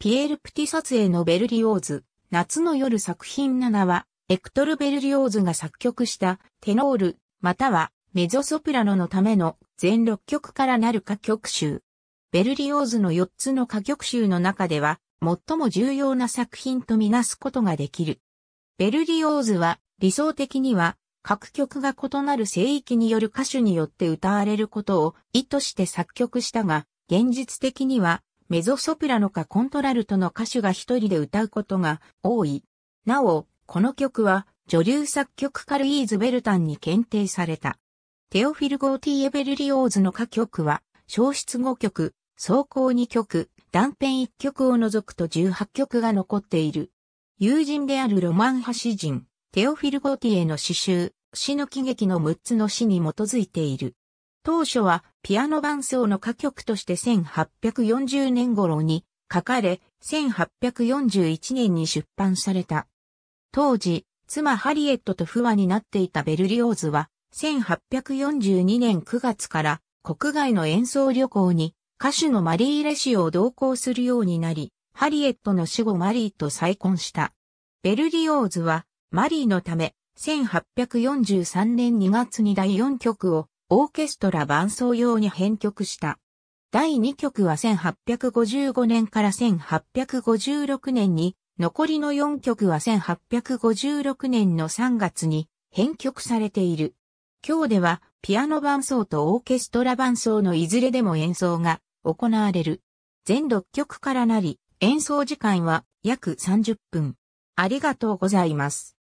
ピエール・プティ撮影のベルリオーズ、夏の夜作品7は、エクトル・ベルリオーズが作曲したテノール、またはメゾソプラノのための全6曲からなる歌曲集。ベルリオーズの4つの歌曲集の中では、最も重要な作品とみなすことができる。ベルリオーズは、理想的には、各曲が異なる聖域による歌手によって歌われることを意図して作曲したが、現実的にはメゾソプラノかコントラルトの歌手が一人で歌うことが多い。なお、この曲は女流作曲家ルイーズ・ベルタンに検定された。テオフィル・ゴーティエ・ベルリオーズの歌曲は、消失5曲、走行2曲、断片1曲を除くと18曲が残っている。友人であるロマン派詩人、テオフィル・ゴーティへの詩集、死の喜劇の6つの詩に基づいている。当初はピアノ伴奏の歌曲として1840年頃に書かれ、1841年に出版された。当時、妻ハリエットと不和になっていたベルリオーズは、1842年9月から国外の演奏旅行に歌手のマリー・レシオを同行するようになり、ハリエットの死後マリーと再婚した。ベルリオーズはマリーのため1843年2月に第4曲をオーケストラ伴奏用に編曲した。第2曲は1855年から1856年に、残りの4曲は1856年の3月に編曲されている。今日ではピアノ伴奏とオーケストラ伴奏のいずれでも演奏が行われる。全6曲からなり、演奏時間は約30分。ありがとうございます。